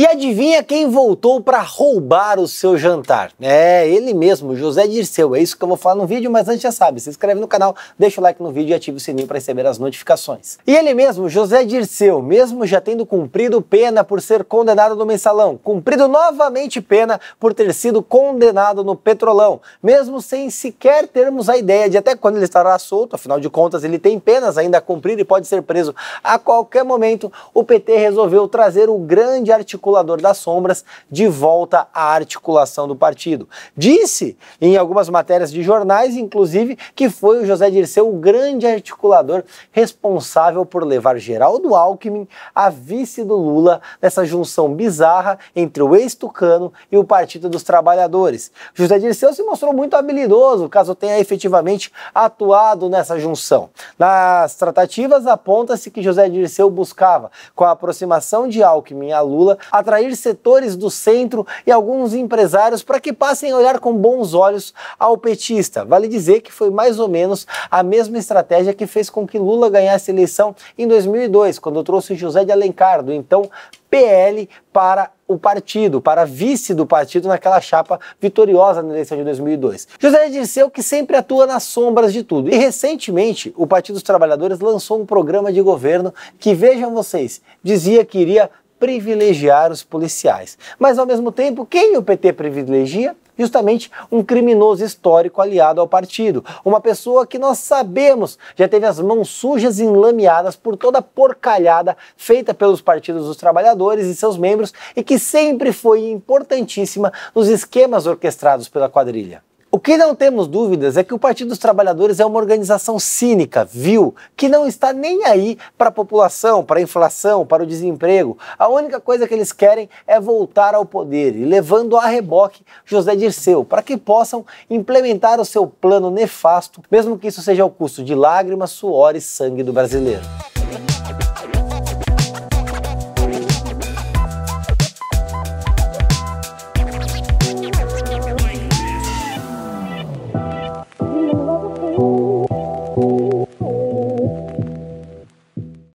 E adivinha quem voltou para roubar o seu jantar? É ele mesmo, José Dirceu. É isso que eu vou falar no vídeo, mas antes já sabe, se inscreve no canal, deixa o like no vídeo e ativa o sininho para receber as notificações. E ele mesmo, José Dirceu, mesmo já tendo cumprido pena por ser condenado no mensalão, cumprido novamente pena por ter sido condenado no petrolão, mesmo sem sequer termos a ideia de até quando ele estará solto, afinal de contas ele tem penas ainda a cumprir e pode ser preso a qualquer momento, o PT resolveu trazer o grande articulador articulador das sombras de volta à articulação do partido. Disse em algumas matérias de jornais, inclusive, que foi o José Dirceu o grande articulador responsável por levar Geraldo Alckmin a vice do Lula nessa junção bizarra entre o ex-tucano e o Partido dos Trabalhadores. José Dirceu se mostrou muito habilidoso, caso tenha efetivamente atuado nessa junção. Nas tratativas, aponta-se que José Dirceu buscava, com a aproximação de Alckmin a Lula, a atrair setores do centro e alguns empresários para que passem a olhar com bons olhos ao petista. Vale dizer que foi mais ou menos a mesma estratégia que fez com que Lula ganhasse a eleição em 2002, quando trouxe José de Alencar, do então PL, para o partido, para vice do partido naquela chapa vitoriosa na eleição de 2002. José Dirceu, que sempre atua nas sombras de tudo. E recentemente, o Partido dos Trabalhadores lançou um programa de governo que, vejam vocês, dizia que iria privilegiar os policiais. Mas, ao mesmo tempo, quem o PT privilegia? Justamente um criminoso histórico aliado ao partido. Uma pessoa que nós sabemos já teve as mãos sujas e enlameadas por toda a porcalhada feita pelos partidos dos trabalhadores e seus membros e que sempre foi importantíssima nos esquemas orquestrados pela quadrilha. O que não temos dúvidas é que o Partido dos Trabalhadores é uma organização cínica, vil, que não está nem aí para a população, para a inflação, para o desemprego. A única coisa que eles querem é voltar ao poder e levando a reboque José Dirceu, para que possam implementar o seu plano nefasto, mesmo que isso seja ao custo de lágrimas, suor e sangue do brasileiro.